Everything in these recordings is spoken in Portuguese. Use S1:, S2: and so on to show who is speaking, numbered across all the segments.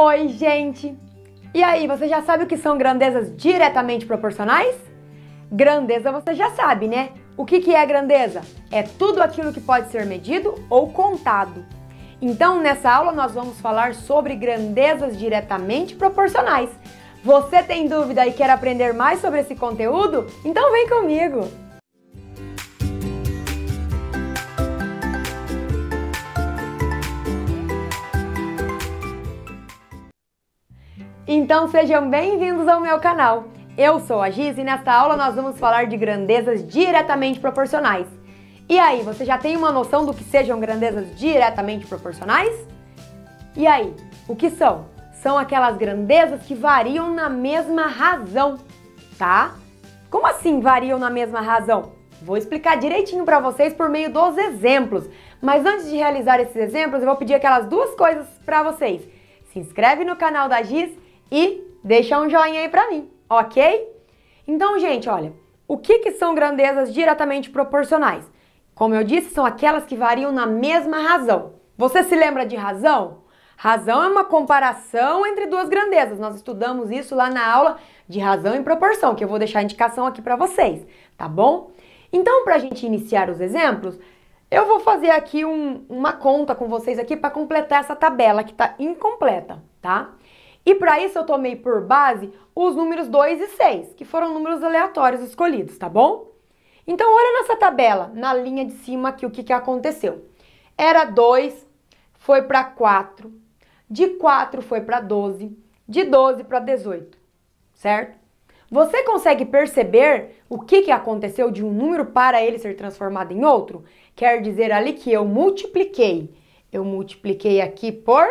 S1: Oi, gente! E aí, você já sabe o que são grandezas diretamente proporcionais? Grandeza você já sabe, né? O que, que é grandeza? É tudo aquilo que pode ser medido ou contado. Então, nessa aula, nós vamos falar sobre grandezas diretamente proporcionais. Você tem dúvida e quer aprender mais sobre esse conteúdo? Então, vem comigo! Então sejam bem-vindos ao meu canal. Eu sou a Giz e nesta aula nós vamos falar de grandezas diretamente proporcionais. E aí, você já tem uma noção do que sejam grandezas diretamente proporcionais? E aí, o que são? São aquelas grandezas que variam na mesma razão, tá? Como assim variam na mesma razão? Vou explicar direitinho para vocês por meio dos exemplos. Mas antes de realizar esses exemplos, eu vou pedir aquelas duas coisas para vocês. Se inscreve no canal da Giz e deixa um joinha aí para mim, ok? Então, gente, olha, o que, que são grandezas diretamente proporcionais? Como eu disse, são aquelas que variam na mesma razão. Você se lembra de razão? Razão é uma comparação entre duas grandezas. Nós estudamos isso lá na aula de razão e proporção, que eu vou deixar a indicação aqui para vocês, tá bom? Então, para a gente iniciar os exemplos, eu vou fazer aqui um, uma conta com vocês aqui para completar essa tabela que está incompleta, tá? E para isso eu tomei por base os números 2 e 6, que foram números aleatórios escolhidos, tá bom? Então olha nessa tabela, na linha de cima aqui, o que, que aconteceu. Era 2, foi para 4, de 4 foi para 12, de 12 para 18, certo? Você consegue perceber o que, que aconteceu de um número para ele ser transformado em outro? Quer dizer ali que eu multipliquei. Eu multipliquei aqui por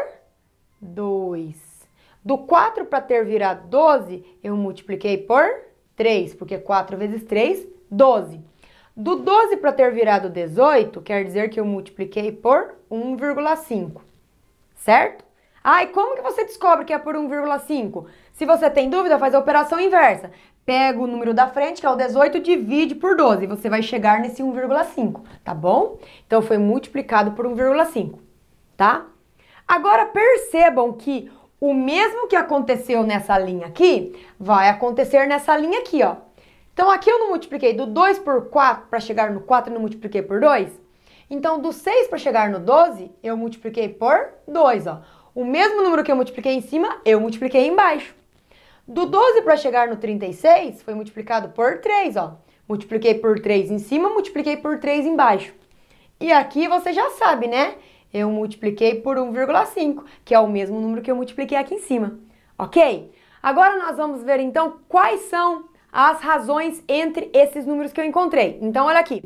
S1: 2. Do 4 para ter virado 12, eu multipliquei por 3, porque 4 vezes 3, 12. Do 12 para ter virado 18, quer dizer que eu multipliquei por 1,5, certo? Ah, e como que você descobre que é por 1,5? Se você tem dúvida, faz a operação inversa. Pega o número da frente, que é o 18, divide por 12, você vai chegar nesse 1,5, tá bom? Então, foi multiplicado por 1,5, tá? Agora, percebam que o mesmo que aconteceu nessa linha aqui, vai acontecer nessa linha aqui, ó. Então, aqui eu não multipliquei do 2 por 4 para chegar no 4, eu não multipliquei por 2. Então, do 6 para chegar no 12, eu multipliquei por 2, ó. O mesmo número que eu multipliquei em cima, eu multipliquei embaixo. Do 12 para chegar no 36, foi multiplicado por 3, ó. Multipliquei por 3 em cima, multipliquei por 3 embaixo. E aqui você já sabe, né? eu multipliquei por 1,5, que é o mesmo número que eu multipliquei aqui em cima, ok? Agora nós vamos ver então quais são as razões entre esses números que eu encontrei. Então olha aqui,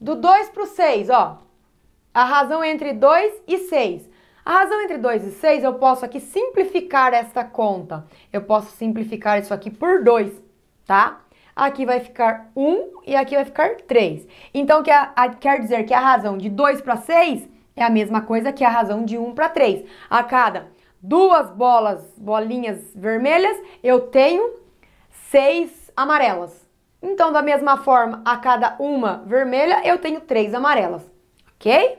S1: do 2 para o 6, ó, a razão entre 2 e 6. A razão entre 2 e 6 eu posso aqui simplificar esta conta. Eu posso simplificar isso aqui por 2, tá? Aqui vai ficar 1 um, e aqui vai ficar 3. Então quer, quer dizer que a razão de 2 para 6 é a mesma coisa que a razão de 1 para 3. A cada duas bolas, bolinhas vermelhas, eu tenho seis amarelas. Então, da mesma forma, a cada uma vermelha, eu tenho três amarelas, ok?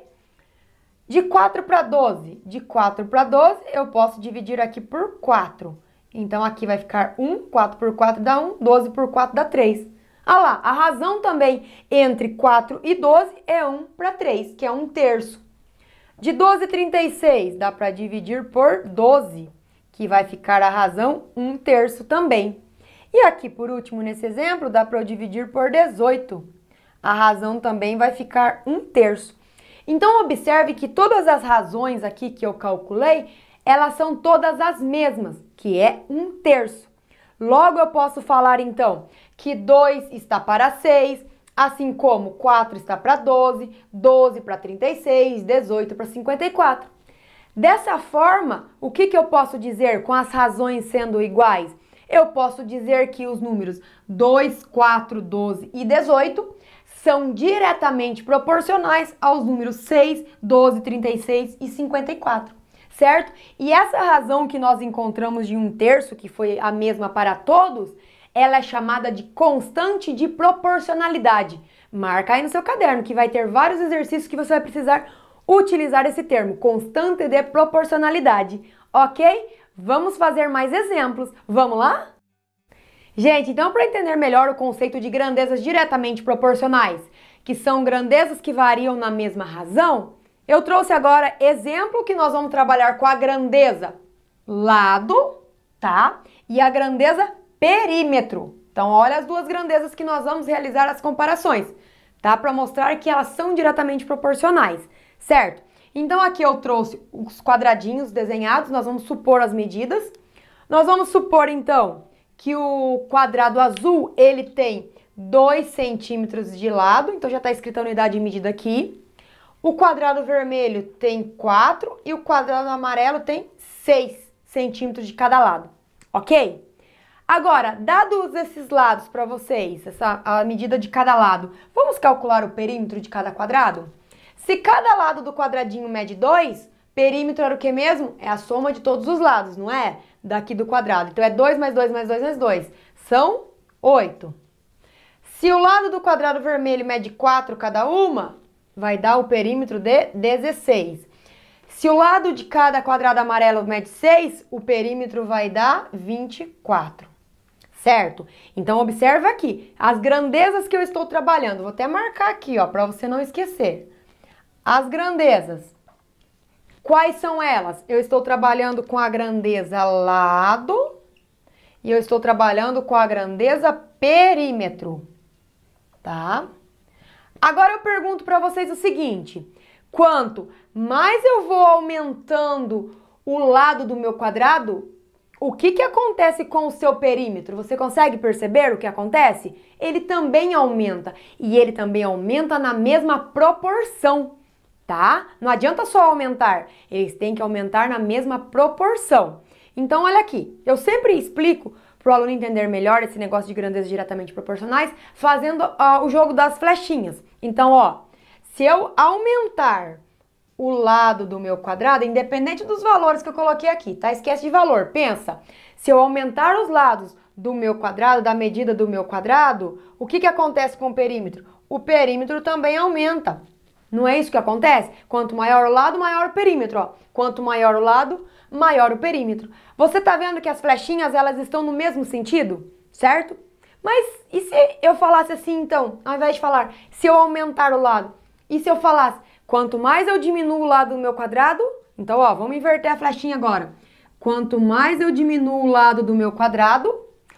S1: De 4 para 12, de 4 para 12, eu posso dividir aqui por 4. Então, aqui vai ficar 1, 4 por 4 dá 1, 12 por 4 dá 3. Ah lá, a razão também entre 4 e 12 é 1 para 3, que é 1 terço. De 12,36 dá para dividir por 12, que vai ficar a razão 1 terço também. E aqui, por último, nesse exemplo, dá para eu dividir por 18. A razão também vai ficar 1 terço. Então, observe que todas as razões aqui que eu calculei, elas são todas as mesmas, que é 1 terço. Logo, eu posso falar, então, que 2 está para 6, Assim como 4 está para 12, 12 para 36, 18 para 54. Dessa forma, o que, que eu posso dizer com as razões sendo iguais? Eu posso dizer que os números 2, 4, 12 e 18 são diretamente proporcionais aos números 6, 12, 36 e 54 certo? E essa razão que nós encontramos de um terço, que foi a mesma para todos, ela é chamada de constante de proporcionalidade. Marca aí no seu caderno que vai ter vários exercícios que você vai precisar utilizar esse termo, constante de proporcionalidade, ok? Vamos fazer mais exemplos, vamos lá? Gente, então para entender melhor o conceito de grandezas diretamente proporcionais, que são grandezas que variam na mesma razão, eu trouxe agora exemplo que nós vamos trabalhar com a grandeza lado, tá? E a grandeza perímetro. Então, olha as duas grandezas que nós vamos realizar as comparações, tá? Para mostrar que elas são diretamente proporcionais, certo? Então, aqui eu trouxe os quadradinhos desenhados, nós vamos supor as medidas. Nós vamos supor, então, que o quadrado azul, ele tem 2 centímetros de lado, então já está escrita a unidade de medida aqui. O quadrado vermelho tem 4 e o quadrado amarelo tem 6 centímetros de cada lado, ok? Agora, dados esses lados para vocês, essa, a medida de cada lado, vamos calcular o perímetro de cada quadrado? Se cada lado do quadradinho mede 2, perímetro era o que mesmo? É a soma de todos os lados, não é? Daqui do quadrado. Então é 2 mais 2 mais 2 mais 2. São 8. Se o lado do quadrado vermelho mede 4 cada uma, vai dar o perímetro de 16. Se o lado de cada quadrado amarelo mede 6, o perímetro vai dar 24 certo? Então observa aqui, as grandezas que eu estou trabalhando, vou até marcar aqui, ó, para você não esquecer. As grandezas. Quais são elas? Eu estou trabalhando com a grandeza lado e eu estou trabalhando com a grandeza perímetro, tá? Agora eu pergunto para vocês o seguinte: quanto mais eu vou aumentando o lado do meu quadrado, o que, que acontece com o seu perímetro? Você consegue perceber o que acontece? Ele também aumenta e ele também aumenta na mesma proporção, tá? Não adianta só aumentar, eles têm que aumentar na mesma proporção. Então, olha aqui, eu sempre explico para o aluno entender melhor esse negócio de grandezas diretamente proporcionais, fazendo uh, o jogo das flechinhas. Então, ó, se eu aumentar o lado do meu quadrado, independente dos valores que eu coloquei aqui, tá? Esquece de valor, pensa. Se eu aumentar os lados do meu quadrado, da medida do meu quadrado, o que, que acontece com o perímetro? O perímetro também aumenta. Não é isso que acontece? Quanto maior o lado, maior o perímetro. Ó. Quanto maior o lado, maior o perímetro. Você tá vendo que as flechinhas elas estão no mesmo sentido, certo? Mas e se eu falasse assim então, ao invés de falar se eu aumentar o lado? E se eu falasse Quanto mais eu diminuo o lado do meu quadrado, então ó, vamos inverter a flechinha agora. Quanto mais eu diminuo o lado do meu quadrado,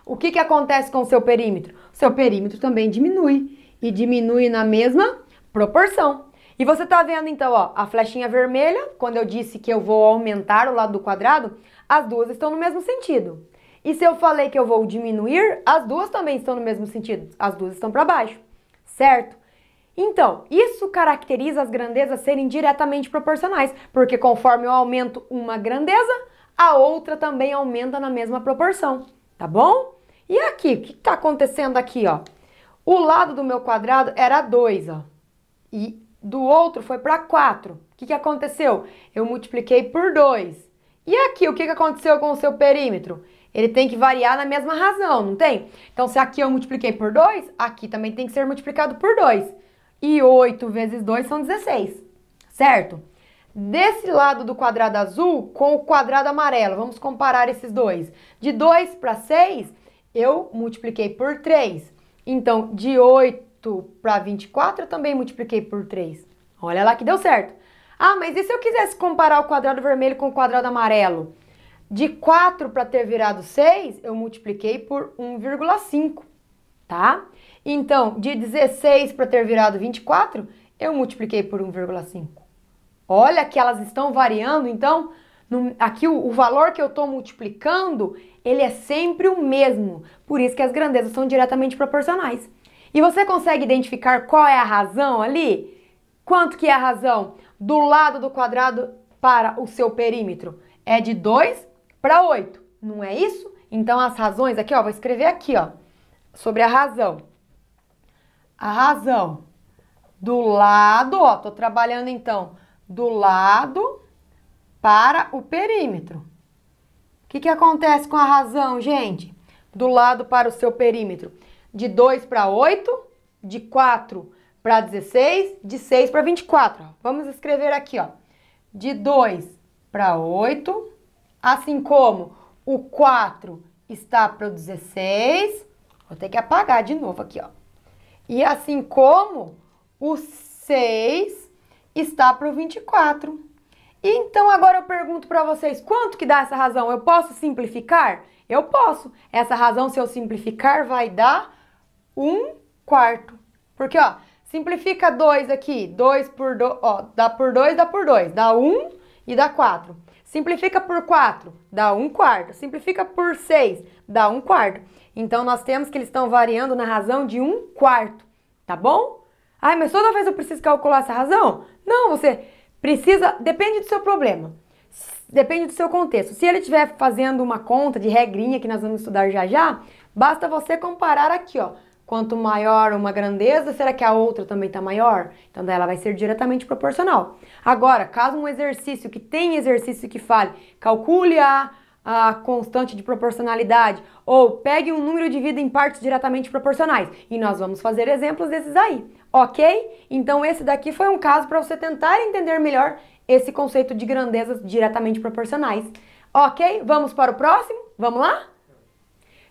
S1: o que, que acontece com o seu perímetro? O seu perímetro também diminui e diminui na mesma proporção. E você tá vendo então, ó, a flechinha vermelha, quando eu disse que eu vou aumentar o lado do quadrado, as duas estão no mesmo sentido. E se eu falei que eu vou diminuir, as duas também estão no mesmo sentido, as duas estão para baixo, certo? Então, isso caracteriza as grandezas serem diretamente proporcionais, porque conforme eu aumento uma grandeza, a outra também aumenta na mesma proporção, tá bom? E aqui, o que está acontecendo aqui, ó? O lado do meu quadrado era 2, ó, e do outro foi para 4. O que, que aconteceu? Eu multipliquei por 2. E aqui, o que, que aconteceu com o seu perímetro? Ele tem que variar na mesma razão, não tem? Então, se aqui eu multipliquei por 2, aqui também tem que ser multiplicado por 2 e 8 vezes 2 são 16, certo? Desse lado do quadrado azul com o quadrado amarelo, vamos comparar esses dois. De 2 para 6, eu multipliquei por 3. Então, de 8 para 24, eu também multipliquei por 3. Olha lá que deu certo. Ah, mas e se eu quisesse comparar o quadrado vermelho com o quadrado amarelo? De 4 para ter virado 6, eu multipliquei por 1,5 tá? Então, de 16 para ter virado 24, eu multipliquei por 1,5. Olha que elas estão variando, então, no, aqui o, o, valor que eu estou multiplicando, ele é sempre o mesmo. Por isso que as grandezas são diretamente proporcionais. E você consegue identificar qual é a razão ali? Quanto que é a razão do lado do quadrado para o seu perímetro? É de 2 para 8, não é isso? Então as razões aqui, ó, vou escrever aqui, ó sobre a razão. A razão do lado, ó, tô trabalhando então do lado para o perímetro. O que, que acontece com a razão, gente? Do lado para o seu perímetro. De 2 para 8, de 4 para 16, de 6 para 24. Vamos escrever aqui, ó. De 2 para 8, assim como o 4 está para o 16, Vou ter que apagar de novo aqui, ó. E assim como o 6 está para o 24. Então agora eu pergunto para vocês, quanto que dá essa razão? Eu posso simplificar? Eu posso. Essa razão, se eu simplificar, vai dar 1 quarto. Porque, ó, simplifica 2 aqui, 2 por 2, ó, dá por 2, dá por 2, dá 1 e dá 4. Simplifica por 4, dá 1 quarto. Simplifica por 6, dá 1 quarto. Então nós temos que eles estão variando na razão de um quarto, tá bom? Ai, mas toda vez eu preciso calcular essa razão? Não, você precisa, depende do seu problema, depende do seu contexto. Se ele estiver fazendo uma conta de regrinha que nós vamos estudar já já, basta você comparar aqui, ó. Quanto maior uma grandeza, será que a outra também está maior? Então ela vai ser diretamente proporcional. Agora, caso um exercício que tem exercício que fale, calcule a a constante de proporcionalidade, ou pegue um número de vida em partes diretamente proporcionais. E nós vamos fazer exemplos desses aí, ok? Então esse daqui foi um caso para você tentar entender melhor esse conceito de grandezas diretamente proporcionais. Ok? Vamos para o próximo? Vamos lá?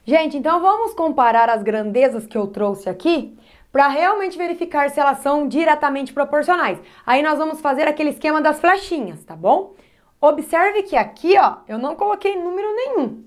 S1: Gente, então vamos comparar as grandezas que eu trouxe aqui para realmente verificar se elas são diretamente proporcionais. Aí nós vamos fazer aquele esquema das flechinhas, tá bom? Observe que aqui, ó, eu não coloquei número nenhum,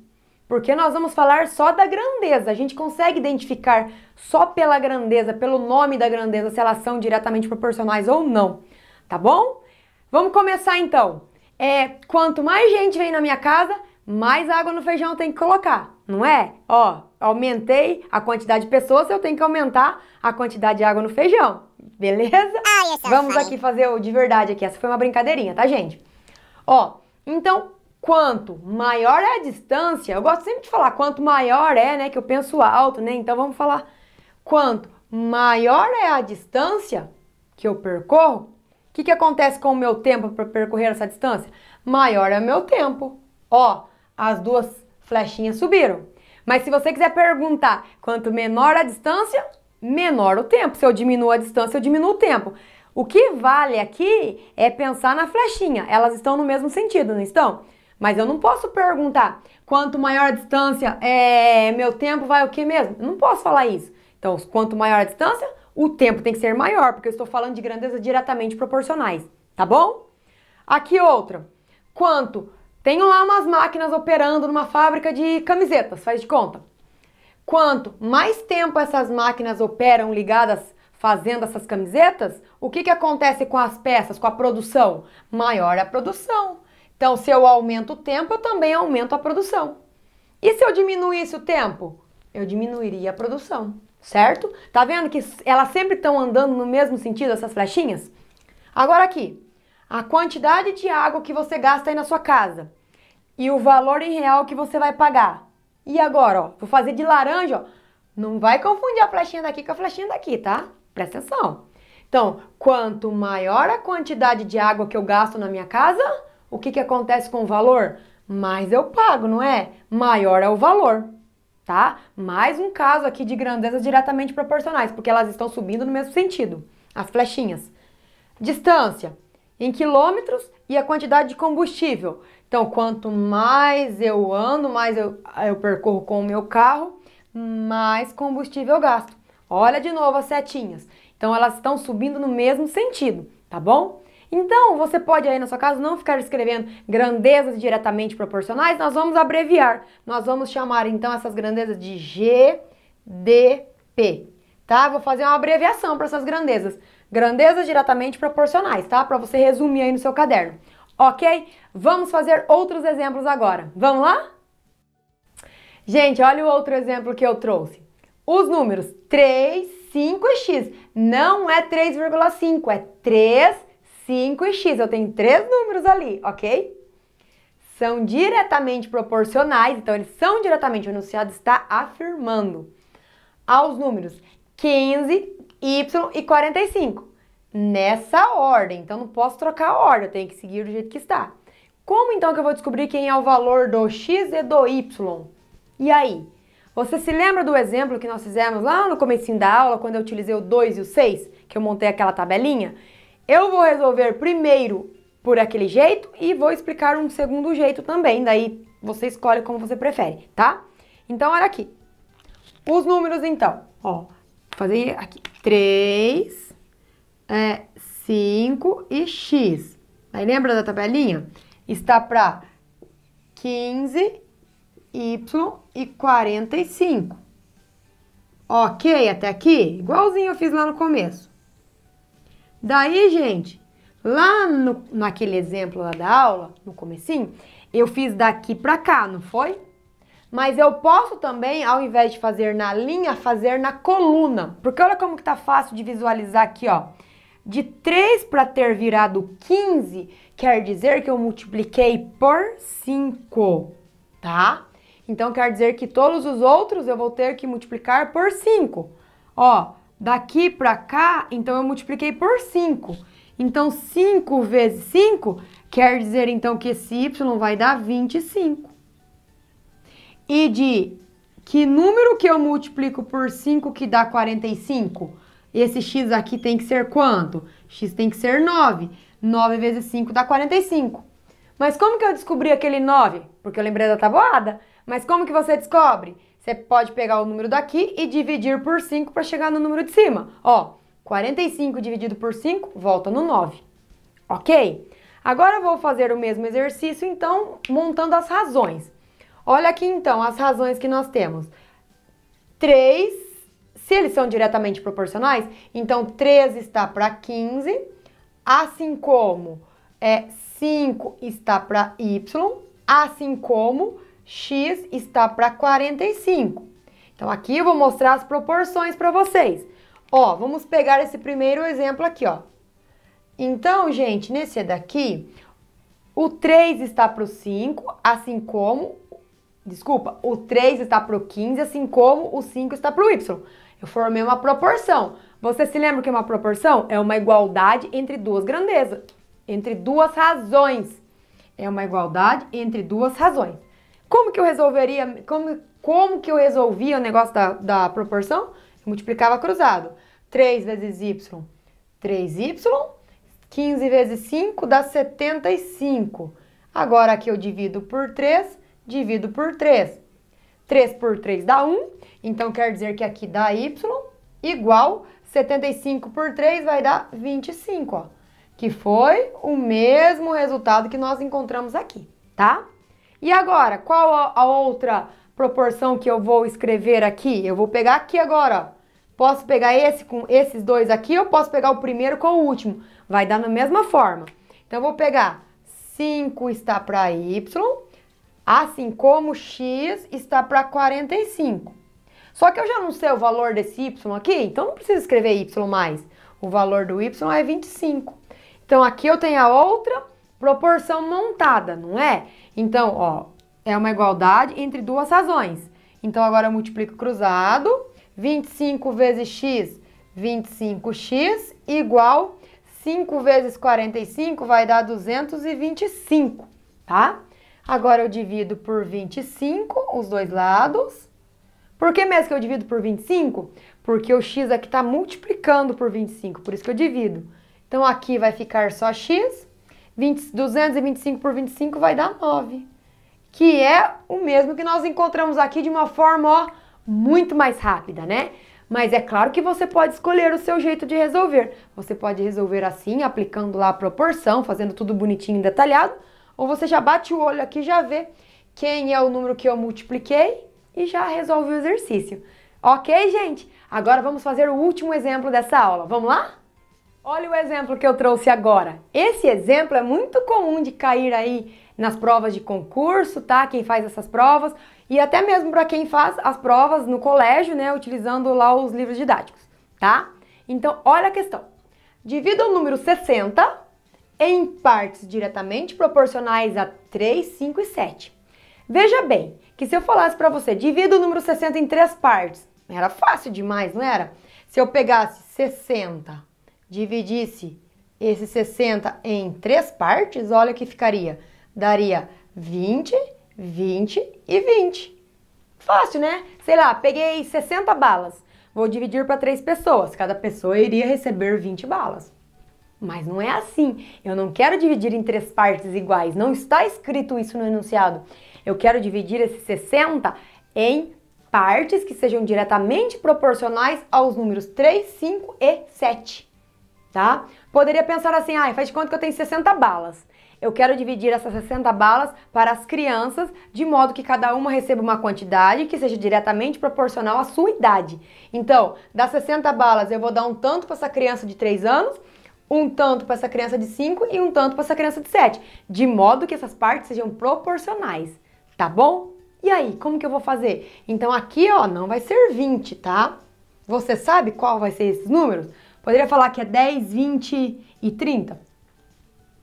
S1: porque nós vamos falar só da grandeza. A gente consegue identificar só pela grandeza, pelo nome da grandeza, se elas são diretamente proporcionais ou não, tá bom? Vamos começar então. É, quanto mais gente vem na minha casa, mais água no feijão tem que colocar, não é? Ó, aumentei a quantidade de pessoas, eu tenho que aumentar a quantidade de água no feijão, beleza? Ah, é vamos aqui fazer o de verdade aqui. Essa foi uma brincadeirinha, tá, gente? Ó, então, quanto maior é a distância, eu gosto sempre de falar quanto maior é, né, que eu penso alto, né? Então vamos falar quanto maior é a distância que eu percorro, o que, que acontece com o meu tempo para percorrer essa distância? Maior é o meu tempo. Ó, as duas flechinhas subiram. Mas se você quiser perguntar quanto menor a distância, menor o tempo. Se eu diminuo a distância, eu diminuo o tempo. O que vale aqui é pensar na flechinha. Elas estão no mesmo sentido, não estão? Mas eu não posso perguntar quanto maior a distância é meu tempo vai o que mesmo? Eu não posso falar isso. Então, quanto maior a distância, o tempo tem que ser maior, porque eu estou falando de grandezas diretamente proporcionais, tá bom? Aqui outra. Quanto? Tenho lá umas máquinas operando numa fábrica de camisetas, faz de conta. Quanto mais tempo essas máquinas operam ligadas fazendo essas camisetas, o que, que acontece com as peças, com a produção? Maior a produção. Então, se eu aumento o tempo, eu também aumento a produção. E se eu diminuísse o tempo? Eu diminuiria a produção, certo? Tá vendo que elas sempre estão andando no mesmo sentido, essas flechinhas? Agora aqui, a quantidade de água que você gasta aí na sua casa e o valor em real que você vai pagar. E agora, ó, vou fazer de laranja, ó. Não vai confundir a flechinha daqui com a flechinha daqui, tá? Presta atenção. Então, quanto maior a quantidade de água que eu gasto na minha casa, o que, que acontece com o valor? Mais eu pago, não é? Maior é o valor, tá? Mais um caso aqui de grandezas diretamente proporcionais, porque elas estão subindo no mesmo sentido, as flechinhas. Distância em quilômetros e a quantidade de combustível. Então, quanto mais eu ando, mais eu, eu percorro com o meu carro, mais combustível eu gasto. Olha de novo as setinhas. Então elas estão subindo no mesmo sentido, tá bom? Então, você pode aí na sua casa não ficar escrevendo grandezas diretamente proporcionais, nós vamos abreviar. Nós vamos chamar então essas grandezas de GDP, tá? Vou fazer uma abreviação para essas grandezas. Grandezas diretamente proporcionais, tá? Para você resumir aí no seu caderno. OK? Vamos fazer outros exemplos agora. Vamos lá? Gente, olha o outro exemplo que eu trouxe os números 3, 5 e x. Não é 3,5, é 3, 5 e x. Eu tenho três números ali, ok? São diretamente proporcionais, então eles são diretamente, o enunciado está afirmando, aos números 15, y e 45. Nessa ordem, então não posso trocar a ordem, eu tenho que seguir do jeito que está. Como então que eu vou descobrir quem é o valor do x e do y? E aí? Você se lembra do exemplo que nós fizemos lá no comecinho da aula, quando eu utilizei o 2 e o 6, que eu montei aquela tabelinha? Eu vou resolver primeiro por aquele jeito e vou explicar um segundo jeito também, daí você escolhe como você prefere, tá? Então, olha aqui. Os números, então, ó, vou fazer aqui 3, é, 5 e x. Aí lembra da tabelinha? Está para 15 Y e 45. Ok até aqui? Igualzinho eu fiz lá no começo. Daí, gente, lá no, naquele exemplo lá da aula, no comecinho, eu fiz daqui pra cá, não foi? Mas eu posso também, ao invés de fazer na linha, fazer na coluna. Porque olha como que tá fácil de visualizar aqui, ó. De 3 para ter virado 15, quer dizer que eu multipliquei por 5, tá? Então quer dizer que todos os outros eu vou ter que multiplicar por 5. Ó, daqui para cá, então eu multipliquei por 5. Então 5 vezes 5 quer dizer então que esse y vai dar 25. E de que número que eu multiplico por 5 que dá 45? Esse x aqui tem que ser quanto? x tem que ser 9. 9 vezes 5 dá 45. Mas como que eu descobri aquele 9? Porque eu lembrei da tabuada. Mas como que você descobre? Você pode pegar o número daqui e dividir por 5 para chegar no número de cima. Ó, 45 dividido por 5, volta no 9. Ok? Agora eu vou fazer o mesmo exercício, então, montando as razões. Olha aqui, então, as razões que nós temos. 3, se eles são diretamente proporcionais, então 3 está para 15, assim como é, 5 está para y, assim como x está para 45. Então, aqui eu vou mostrar as proporções para vocês. Ó, vamos pegar esse primeiro exemplo aqui, ó. Então, gente, nesse daqui, o 3 está para o 5, assim como... Desculpa, o 3 está para o 15, assim como o 5 está para o y. Eu formei uma proporção. Você se lembra que uma proporção? É uma igualdade entre duas grandezas, entre duas razões. É uma igualdade entre duas razões. Como que eu resolveria, como, como que eu resolvia o negócio da, da proporção? Eu multiplicava cruzado. 3 vezes y, 3y. 15 vezes 5 dá 75. Agora aqui eu divido por 3, divido por 3. 3 por 3 dá 1, então quer dizer que aqui dá y igual 75 por 3 vai dar 25, ó. Que foi o mesmo resultado que nós encontramos aqui, tá? E agora, qual a outra proporção que eu vou escrever aqui? Eu vou pegar aqui agora, ó. Posso pegar esse com esses dois aqui ou posso pegar o primeiro com o último. Vai dar na mesma forma. Então, eu vou pegar 5 está para Y, assim como X está para 45. Só que eu já não sei o valor desse Y aqui, então não preciso escrever Y mais. O valor do Y é 25. Então, aqui eu tenho a outra proporção montada, não é? Então, ó, é uma igualdade entre duas razões. Então, agora eu multiplico cruzado. 25 vezes x, 25x, igual 5 vezes 45 vai dar 225, tá? Agora eu divido por 25 os dois lados. Por que mesmo que eu divido por 25? Porque o x aqui está multiplicando por 25, por isso que eu divido. Então, aqui vai ficar só x 20, 225 por 25 vai dar 9, que é o mesmo que nós encontramos aqui de uma forma ó, muito mais rápida, né? Mas é claro que você pode escolher o seu jeito de resolver. Você pode resolver assim, aplicando lá a proporção, fazendo tudo bonitinho e detalhado, ou você já bate o olho aqui e já vê quem é o número que eu multipliquei e já resolve o exercício. Ok, gente? Agora vamos fazer o último exemplo dessa aula. Vamos lá? Olha o exemplo que eu trouxe agora. Esse exemplo é muito comum de cair aí nas provas de concurso, tá? Quem faz essas provas e até mesmo para quem faz as provas no colégio, né, utilizando lá os livros didáticos, tá? Então, olha a questão. Divida o número 60 em partes diretamente proporcionais a 3, 5 e 7. Veja bem, que se eu falasse para você, divida o número 60 em três partes, era fácil demais, não era? Se eu pegasse 60 dividisse esse 60 em três partes, olha o que ficaria. Daria 20, 20 e 20. Fácil, né? Sei lá, peguei 60 balas. Vou dividir para três pessoas. Cada pessoa iria receber 20 balas. Mas não é assim. Eu não quero dividir em três partes iguais. Não está escrito isso no enunciado. Eu quero dividir esse 60 em partes que sejam diretamente proporcionais aos números 3, 5 e 7 tá? Poderia pensar assim, ah, faz de conta que eu tenho 60 balas. Eu quero dividir essas 60 balas para as crianças, de modo que cada uma receba uma quantidade que seja diretamente proporcional à sua idade. Então, das 60 balas, eu vou dar um tanto para essa criança de 3 anos, um tanto para essa criança de 5 e um tanto para essa criança de 7, de modo que essas partes sejam proporcionais, tá bom? E aí, como que eu vou fazer? Então aqui, ó, não vai ser 20, tá? Você sabe qual vai ser esses números? Poderia falar que é 10, 20 e 30?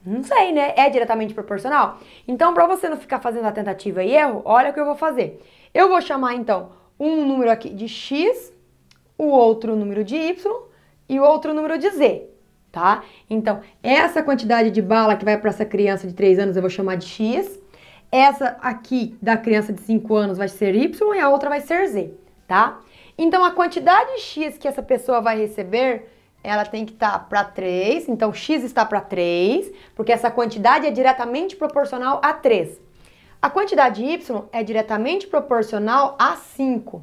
S1: Não sei, né? É diretamente proporcional? Então, para você não ficar fazendo a tentativa e erro, olha o que eu vou fazer. Eu vou chamar, então, um número aqui de x, o outro número de y e o outro número de z, tá? Então, essa quantidade de bala que vai para essa criança de 3 anos eu vou chamar de x, essa aqui da criança de 5 anos vai ser y e a outra vai ser z, tá? Então, a quantidade x que essa pessoa vai receber ela tem que estar tá para 3, então x está para 3, porque essa quantidade é diretamente proporcional a 3. A quantidade y é diretamente proporcional a 5.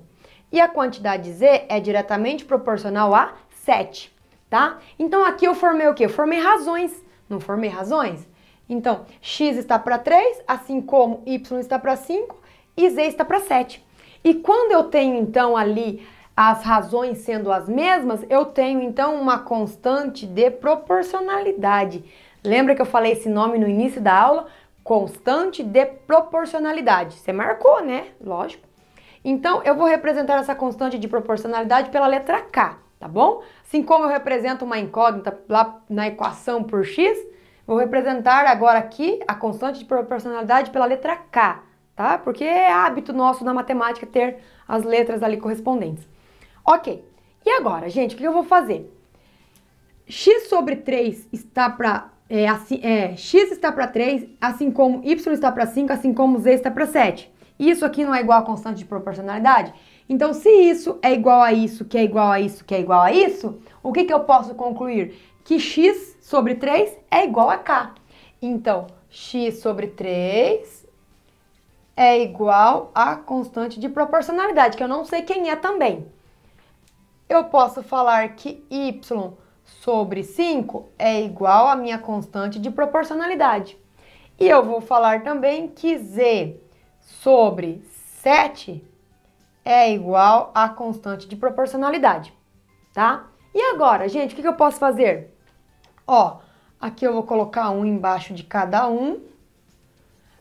S1: E a quantidade z é diretamente proporcional a 7, tá? Então aqui eu formei o quê? Eu formei razões, não formei razões? Então, x está para 3, assim como y está para 5 e z está para 7. E quando eu tenho então ali as razões sendo as mesmas, eu tenho então uma constante de proporcionalidade. Lembra que eu falei esse nome no início da aula? Constante de proporcionalidade. Você marcou, né? Lógico. Então, eu vou representar essa constante de proporcionalidade pela letra K, tá bom? Assim como eu represento uma incógnita lá na equação por x, vou representar agora aqui a constante de proporcionalidade pela letra K, tá? Porque é hábito nosso na matemática ter as letras ali correspondentes. Ok. E agora, gente, o que eu vou fazer? x sobre 3 está para... É, assim, é, x está para 3, assim como y está para 5, assim como z está para 7. Isso aqui não é igual a constante de proporcionalidade? Então, se isso é igual a isso, que é igual a isso, que é igual a isso, o que, que eu posso concluir? Que x sobre 3 é igual a k. Então, x sobre 3 é igual à constante de proporcionalidade, que eu não sei quem é também eu posso falar que y sobre 5 é igual à minha constante de proporcionalidade. E eu vou falar também que z sobre 7 é igual à constante de proporcionalidade, tá? E agora, gente, o que, eu posso fazer? Ó, aqui eu vou colocar um embaixo de cada um,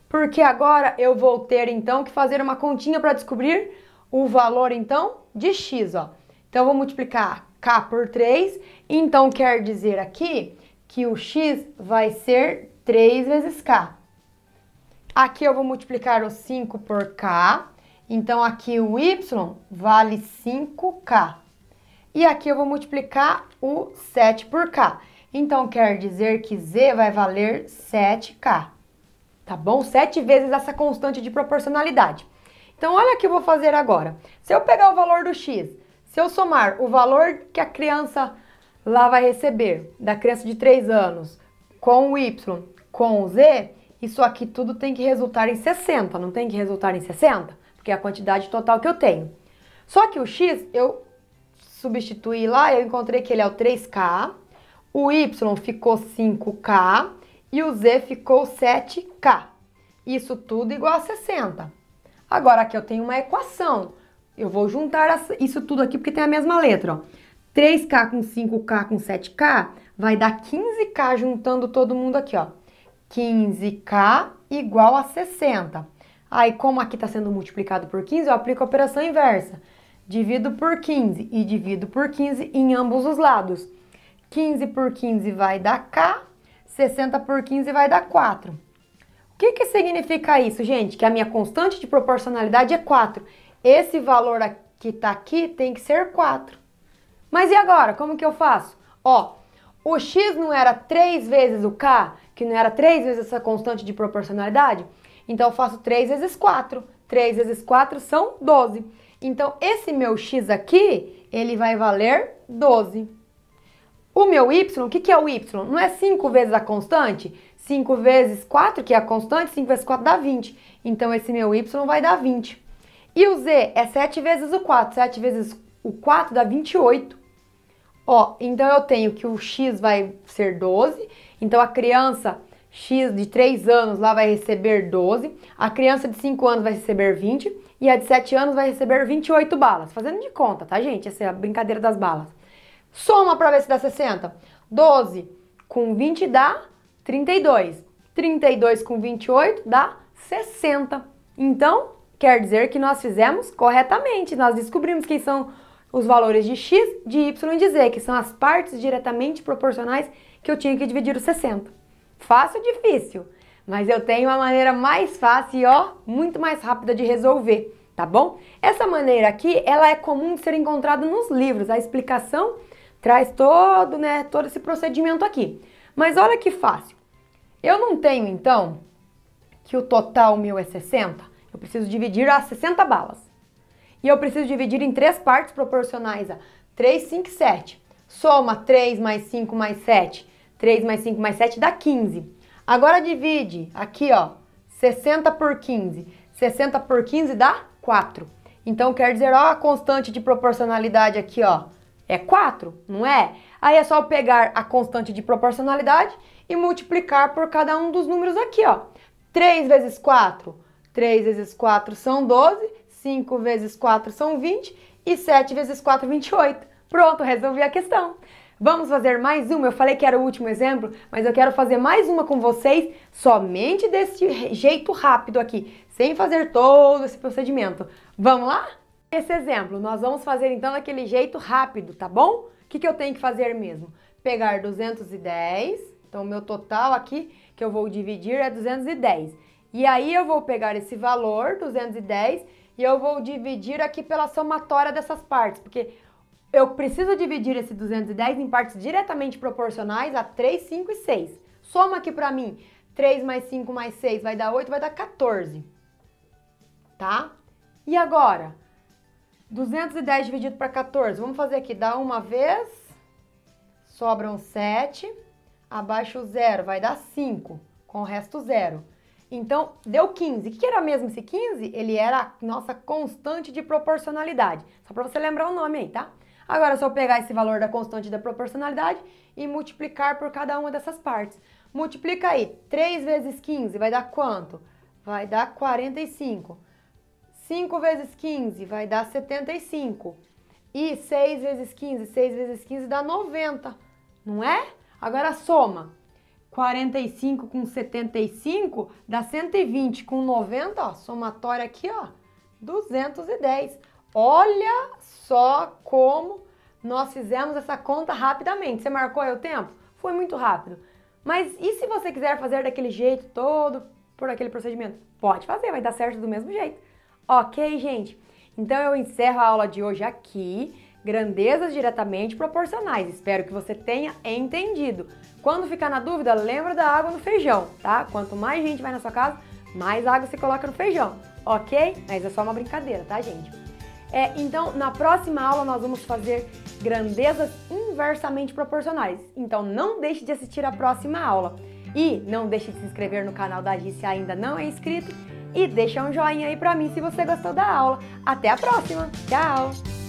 S1: porque agora eu vou ter, então, que fazer uma continha para descobrir o valor, então, de x, ó. Então, vou multiplicar k por 3. Então, quer dizer aqui que o x vai ser 3 vezes k. Aqui eu vou multiplicar o 5 por k. Então, aqui o y vale 5k. E aqui eu vou multiplicar o 7 por k. Então, quer dizer que z vai valer 7k. Tá bom? 7 vezes essa constante de proporcionalidade. Então, olha o que eu vou fazer agora. Se eu pegar o valor do x se eu somar o valor que a criança lá vai receber, da criança de 3 anos, com o Y, com o Z, isso aqui tudo tem que resultar em 60, não tem que resultar em 60? Porque é a quantidade total que eu tenho. Só que o X, eu substituí lá, eu encontrei que ele é o 3K, o Y ficou 5K e o Z ficou 7K. Isso tudo igual a 60. Agora aqui eu tenho uma equação. Eu vou juntar isso tudo aqui porque tem a mesma letra, ó. 3K com 5K com 7K vai dar 15K juntando todo mundo aqui, ó. 15K igual a 60. Aí, como aqui está sendo multiplicado por 15, eu aplico a operação inversa. Divido por 15 e divido por 15 em ambos os lados. 15 por 15 vai dar K, 60 por 15 vai dar 4. O que, que significa isso, gente? Que a minha constante de proporcionalidade é 4 esse valor que está aqui tem que ser 4. Mas e agora? Como que eu faço? Ó, o x não era 3 vezes o k, que não era 3 vezes essa constante de proporcionalidade? Então eu faço 3 vezes 4. 3 vezes 4 são 12. Então esse meu x aqui, ele vai valer 12. O meu y, o que, que é o y? Não é 5 vezes a constante? 5 vezes 4, que é a constante, 5 vezes 4 dá 20. Então esse meu y vai dar 20. E o Z é 7 vezes o 4. 7 vezes o 4 dá 28. Ó, então eu tenho que o X vai ser 12. Então a criança X de 3 anos lá vai receber 12. A criança de 5 anos vai receber 20. E a de 7 anos vai receber 28 balas. Fazendo de conta, tá, gente? Essa é a brincadeira das balas. Soma pra ver se dá 60. 12 com 20 dá 32. 32 com 28 dá 60. Então, Quer dizer que nós fizemos corretamente, nós descobrimos quem são os valores de x, de y e de z, que são as partes diretamente proporcionais que eu tinha que dividir os 60. Fácil ou difícil? Mas eu tenho uma maneira mais fácil e ó, muito mais rápida de resolver, tá bom? Essa maneira aqui, ela é comum de ser encontrada nos livros. A explicação traz todo, né, todo esse procedimento aqui. Mas olha que fácil. Eu não tenho então que o total meu é 60? Eu preciso dividir a 60 balas. E eu preciso dividir em três partes proporcionais a 3, 5 e 7. Soma 3 mais 5 mais 7. 3 mais 5 mais 7 dá 15. Agora divide aqui, ó, 60 por 15. 60 por 15 dá 4. Então quer dizer, ó, a constante de proporcionalidade aqui, ó, é 4, não é? Aí é só pegar a constante de proporcionalidade e multiplicar por cada um dos números aqui, ó. 3 vezes 4, 3 vezes 4 são 12, 5 vezes 4 são 20 e 7 vezes 4, 28. Pronto, resolvi a questão. Vamos fazer mais uma? Eu falei que era o último exemplo, mas eu quero fazer mais uma com vocês somente desse jeito rápido aqui, sem fazer todo esse procedimento. Vamos lá? Esse exemplo, nós vamos fazer então daquele jeito rápido, tá bom? O que, que eu tenho que fazer mesmo? Pegar 210, então o meu total aqui que eu vou dividir é 210 e aí eu vou pegar esse valor, 210, e eu vou dividir aqui pela somatória dessas partes, porque eu preciso dividir esse 210 em partes diretamente proporcionais a 3, 5 e 6. Soma aqui para mim, 3 mais 5 mais 6 vai dar 8, vai dar 14. Tá? E agora? 210 dividido para 14, vamos fazer aqui, dá uma vez, sobram 7, abaixo o zero, vai dar 5, com o resto zero. Então, deu 15. O que era mesmo esse 15? Ele era a nossa constante de proporcionalidade. Só para você lembrar o nome aí, tá? Agora é só pegar esse valor da constante da proporcionalidade e multiplicar por cada uma dessas partes. Multiplica aí. 3 vezes 15 vai dar quanto? Vai dar 45. 5 vezes 15 vai dar 75. E 6 vezes 15, 6 vezes 15 dá 90, não é? Agora soma. 45 com 75 dá 120 com 90, ó, somatória aqui, ó, 210. Olha só como nós fizemos essa conta rapidamente. Você marcou aí o tempo? Foi muito rápido. Mas e se você quiser fazer daquele jeito todo, por aquele procedimento? Pode fazer, vai dar certo do mesmo jeito. Ok, gente? Então eu encerro a aula de hoje aqui. Grandezas diretamente proporcionais. Espero que você tenha entendido. Quando ficar na dúvida, lembra da água no feijão, tá? Quanto mais gente vai na sua casa, mais água você coloca no feijão, ok? Mas é só uma brincadeira, tá, gente? É, então, na próxima aula nós vamos fazer grandezas inversamente proporcionais. Então, não deixe de assistir a próxima aula. E não deixe de se inscrever no canal da Gi se ainda não é inscrito. E deixa um joinha aí pra mim se você gostou da aula. Até a próxima. Tchau!